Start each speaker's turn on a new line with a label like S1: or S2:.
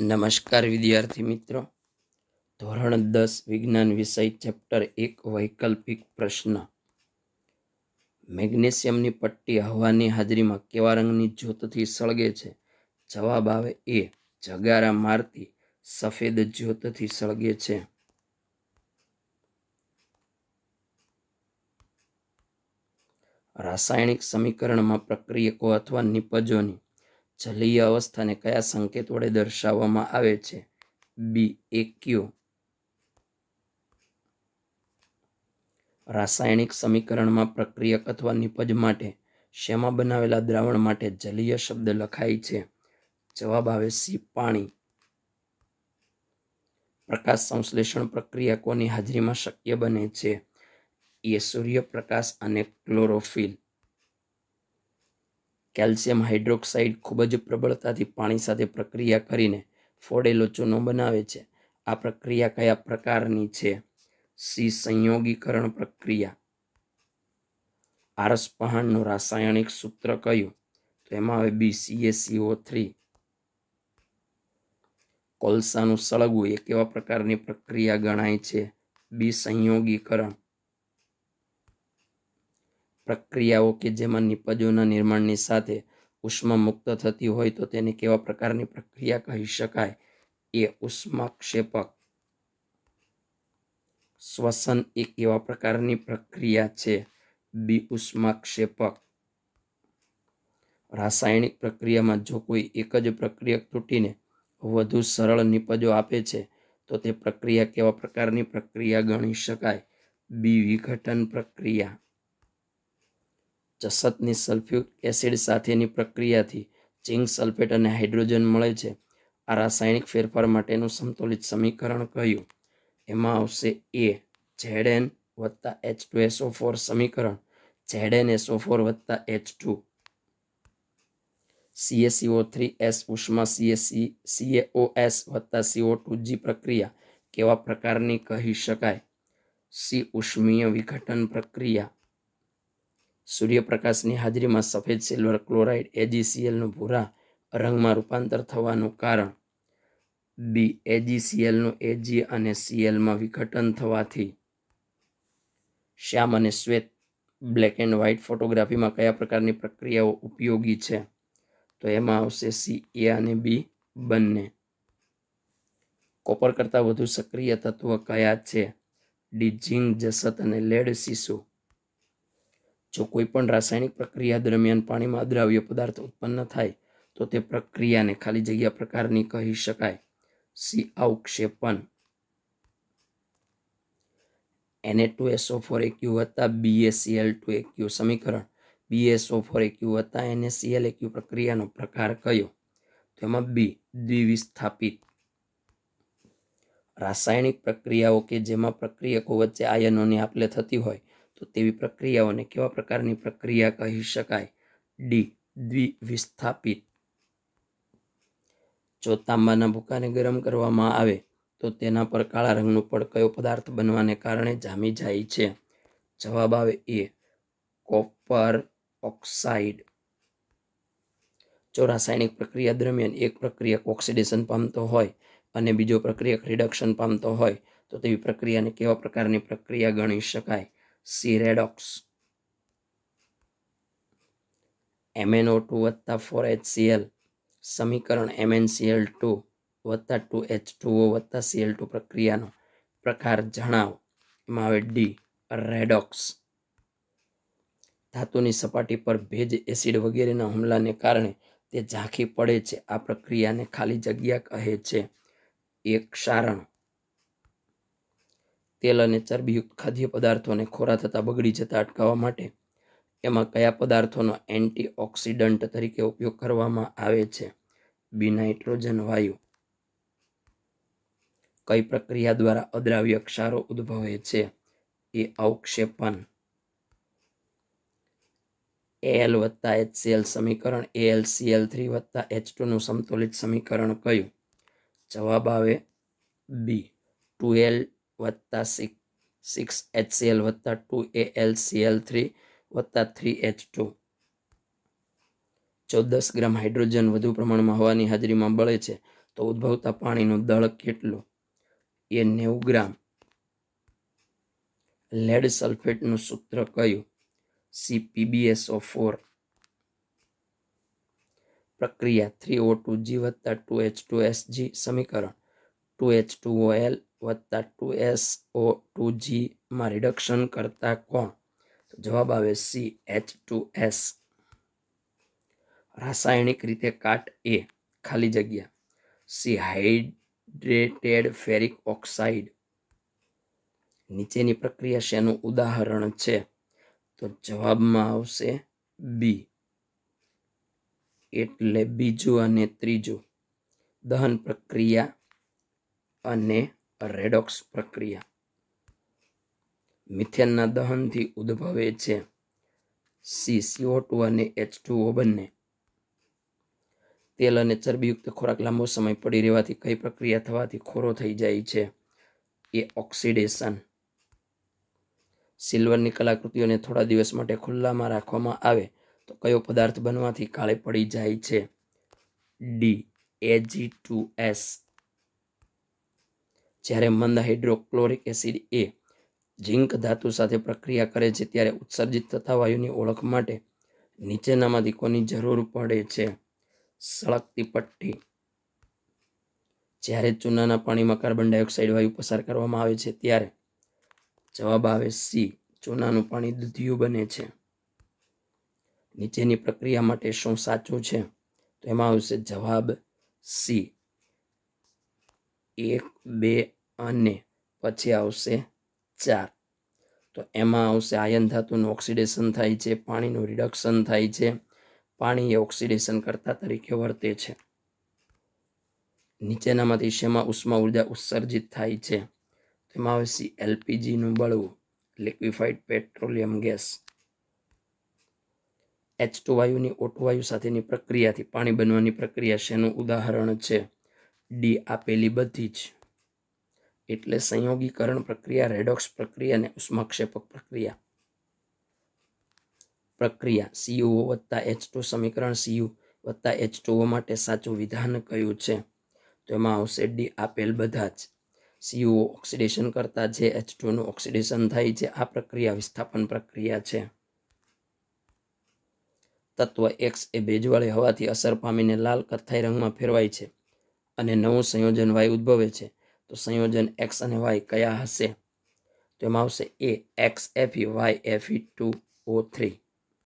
S1: નમસ્કાર વિદ્યાર્થી મિત્રો ધોરણ દસ વિજ્ઞાન વિષય ચેપ્ટર એક વૈકલ્પિક પ્રશ્ન મેગ્નેશિયમની પટ્ટી હવાની હાજરીમાં કેવા રંગની જ્યોતથી સળગે છે જવાબ આવે એ જગારા મારતી સફેદ જ્યોતથી સળગે છે રાસાયણિક સમીકરણમાં પ્રક્રિયકો અથવા નિપજોની જલીય અવસ્થાને કયા સંકેત વડે દર્શાવવામાં આવે છે બી એ ક્યુ રાસાયણિક સમીકરણમાં પ્રક્રિયક અથવા નિપજ માટે શેમાં બનાવેલા દ્રાવણ માટે જલીય શબ્દ લખાય છે જવાબ આવે સી પાણી પ્રકાશ સંશ્લેષણ પ્રક્રિયા કોની હાજરીમાં શક્ય બને છે એ સૂર્યપ્રકાશ અને ક્લોરોફિલ કેલ્શિયમ હાઇડ્રોક્સાઇડ ખૂબ જ પ્રબળતાથી પાણી સાથે પ્રક્રિયા કરીને ફોડેલો ચૂનો બનાવે છે આ પ્રક્રિયા કયા પ્રકારની છે સી સંયોગીકરણ પ્રક્રિયા આરસપહાણનું રાસાયણિક સૂત્ર કયું તો એમાં હવે બી સી એ સીએસીઓ થ્રી કોલસાનું સળગવું એ કેવા પ્રકારની પ્રક્રિયા ગણાય છે બી સંયોગીકરણ પ્રક્રિયાઓ કે જેમાં નિપજોના નિર્માણની સાથે ઉષ્મા મુક્ત થતી હોય તો તેને કેવા પ્રકારની પ્રક્રિયા કહી શકાય એ ઉષ્માક્ષેપક શ્વસન એક એવા પ્રકારની પ્રક્રિયા છે બી ઉષ્માક્ષેપક રાસાયણિક પ્રક્રિયામાં જો કોઈ એક જ પ્રક્રિયક તૂટીને વધુ સરળ નિપજો આપે છે તો તે પ્રક્રિયા કેવા પ્રકારની પ્રક્રિયા ગણી શકાય બી વિઘટન પ્રક્રિયા જસતની સલ્ફ્યુક એસિડ સાથેની પ્રક્રિયાથી ઝિંક સલ્ફેટ અને હાઇડ્રોજન મળે છે આ રાસાયણિક ફેરફાર માટેનું સમતોલિત સમીકરણ કહ્યું એમાં આવશે એ ઝેડ એન વત્તા એચ ટુ એસઓ ફોર સમીકરણ ઝેડ એન એસઓ ફોર વત્તા H two C A C O three S ઉષ્મા સીએસી સીએઓ એસ વત્તા સીઓ ટુ જી પ્રક્રિયા કેવા પ્રકારની કહી શકાય સી ઉષ્મીય વિઘટન પ્રક્રિયા સૂર્યપ્રકાશની હાજરીમાં સફેદ સિલ્વર ક્લોરાઇડ એજીસીએલનું ભૂરા રંગમાં રૂપાંતર થવાનું કારણ બી એજીસીએલનું એજી અને સીએલમાં વિઘટન થવાથી શ્યામ અને શ્વેત બ્લેક એન્ડ વ્હાઇટ ફોટોગ્રાફીમાં કયા પ્રકારની પ્રક્રિયાઓ ઉપયોગી છે તો એમાં આવશે સી એ અને બી બંને કોપર કરતાં વધુ સક્રિય તત્વ કયા છે ડિજિંગ જસત અને લેડ શિશુ જો કોઈપણ રાસાયણિક પ્રક્રિયા દરમિયાન પાણીમાં અદ્રાવ્ય પદાર્થ ઉત્પન્ન થાય તો તે પ્રક્રિયાને ખાલી જગ્યા પ્રકારની કહી શકાય સી અવક્ષેપણ એને ટુ એસઓ ફોર એક્યુ વત્તા બીએસીએલ ટુ એક્યુ સમીકરણ બીએસઓ ફોર એક્યુ વત્તા એનએસીએલ એક્યુ પ્રક્રિયાનો પ્રકાર કયો તેમાં બી દ્વિવિસ્થાપિત રાસાયણિક પ્રક્રિયાઓ કે જેમાં પ્રક્રિયકો વચ્ચે આયનોની આપલે થતી હોય તો તેવી પ્રક્રિયાઓને કેવા પ્રકારની પ્રક્રિયા કહી શકાય ડી દ્વિવિસ્થાપિત જો તાંબાના ભૂકાને ગરમ કરવામાં આવે તો તેના પર કાળા રંગનું પડ કયો પદાર્થ બનવાને કારણે જામી જાય છે જવાબ આવે એ કોપર ઓક્સાઇડ જો રાસાયણિક પ્રક્રિયા દરમિયાન એક પ્રક્રિયક ઓક્સિડેશન પામતો હોય અને બીજો પ્રક્રિયક રિડક્શન પામતો હોય તો તેવી પ્રક્રિયાને કેવા પ્રકારની પ્રક્રિયા ગણી શકાય સિરેડોક્સ એમએનઓ ટુ વત્તા ફોર એચસીએલ સમીકરણ એમએનસીએલ ટુ વત્તા ટુ એચ ટુઓ વત્તા સીએલ ટુ પ્રક્રિયાનો પ્રકાર જણાવો એમાં આવે ડી રેડોક્સ ધાતુની સપાટી પર ભેજ એસિડ વગેરેના હુમલાને કારણે તે ઝાંખી પડે છે આ પ્રક્રિયાને ખાલી જગ્યા કહે છે એક ક્ષારણ તેલ અને ચરબીયુક્ત ખાદ્ય પદાર્થોને ખોરા થતાં બગડી જતા અટકાવવા માટે એમાં કયા પદાર્થોનો એન્ટીઓક્સિડન્ટ તરીકે ઉપયોગ કરવામાં આવે છે બી નાઇટ્રોજન વાયુ કઈ પ્રક્રિયા દ્વારા અદ્રાવ્ય ક્ષારો ઉદ્ભવે છે એ અવક્ષેપન એલ વત્તા એચ સી એલ સમીકરણ એલ સીએલ થ્રી વત્તા એચ ટુનું સમતુલિત સમીકરણ કયું જવાબ આવે બી ટુ એલ વત્તા સિક્સ સિક્સ એચસીએલ વત્તા ટુ એએલસીએલ થ્રી વત્તા થ્રી એચ ટુ ચૌદસ ગ્રામ હાઇડ્રોજન વધુ પ્રમાણમાં હવાની હાજરીમાં બળે છે તો ઉદ્ભવતા પાણીનું દળ કેટલું એ નેવું ગ્રામ લેડ સલ્ફેટનું સૂત્ર કયું સીપીબીએસઓ ફોર પ્રક્રિયા થ્રી ઓ ટુ જી વત્તા ટુ એચ ટુ એસજી સમીકરણ two H two O L વત્તા ટુ એસ ઓ ટુ જીમાં રિડક્શન કરતા કોણ જવાબ આવે સી એચ ટુ એસ રાસાયણિક રીતે કાટ એ ખાલી જગ્યા સી હાઇડ્રેટેડ ફેરિક ઓક્સાઇડ નીચેની પ્રક્રિયા શેનું ઉદાહરણ છે તો જવાબમાં આવશે બી એટલે બીજું અને ત્રીજું દહન પ્રક્રિયા અને રેડોક્સ પ્રક્રિયા મિથેનના દહનથી ઉદ્ભવે છે સી સીઓ ટુ અને એચ ટુ ઓ બંને તેલ અને ચરબીયુક્ત ખોરાક લાંબો સમય પડી રહેવાથી કઈ પ્રક્રિયા થવાથી ખોરો થઈ જાય છે એ ઓક્સિડેશન સિલ્વરની કલાકૃતિઓને થોડા દિવસ માટે ખુલ્લામાં રાખવામાં આવે તો કયો પદાર્થ બનવાથી કાળે પડી જાય છે ડી એજી ટુ એસ જ્યારે મંદ હાઇડ્રોક્લોરિક એસિડ એ ઝિંક ધાતુ સાથે પ્રક્રિયા કરે છે ત્યારે ઉત્સર્જિત થતા વાયુની ઓળખ માટે નીચેનામાં દીકોની જરૂર પડે છે સળગતી પટ્ટી જ્યારે ચૂનાના પાણીમાં કાર્બન ડાયોક્સાઇડ વાયુ પસાર કરવામાં આવે છે ત્યારે જવાબ આવે સી ચૂનાનું પાણી દૂધિયું બને છે નીચેની પ્રક્રિયા માટે શું સાચું છે તો એમાં આવશે જવાબ સી એક બે અને પછી આવશે ચાર તો એમાં આવશે આયન ધાતુનું ઓક્સિડેશન થાય છે પાણીનું રિડક્શન થાય છે પાણી એ ઓક્સિડેશન કરતા તરીકે વર્તે છે નીચેનામાંથી શેમાં ઉષ્મા ઉર્જા ઉત્સર્જિત થાય છે તેમાં આવશે એલપીજીનું બળવું liquefied petroleum gas H two વાયુની ઓટુ વાયુ સાથેની પ્રક્રિયાથી પાણી બનવાની પ્રક્રિયા શેનું ઉદાહરણ છે ડી આપેલી બધી જ એટલે સંયોગીકરણ પ્રક્રિયા રેડોક્સ પ્રક્રિયા અને ઉષ્માક્ષેપક પ્રક્રિયા પ્રક્રિયા સીયુઓ વત્તા એચ ટુ સમીકરણ સીયુ વત્તા એચ ટુઓ માટે સાચું વિધાન કયું છે તો એમાં આવશે ડી આપેલ બધા જ સીયુઓ ઓક્સિડેશન કરતાં જે એચ ટુનું ઓક્સિડેશન થાય છે આ પ્રક્રિયા વિસ્થાપન પ્રક્રિયા છે તત્વ એક્સ એ ભેજવાળી હવાથી અસર પામીને લાલ કથ્થાઈ રંગમાં ફેરવાય છે અને નવું સંયોજન વાયુ ઉદ્ભવે છે તો સંયોજન એક્સ અને વાય કયા હશે તો એમાં આવશે A X F U Y F U two O three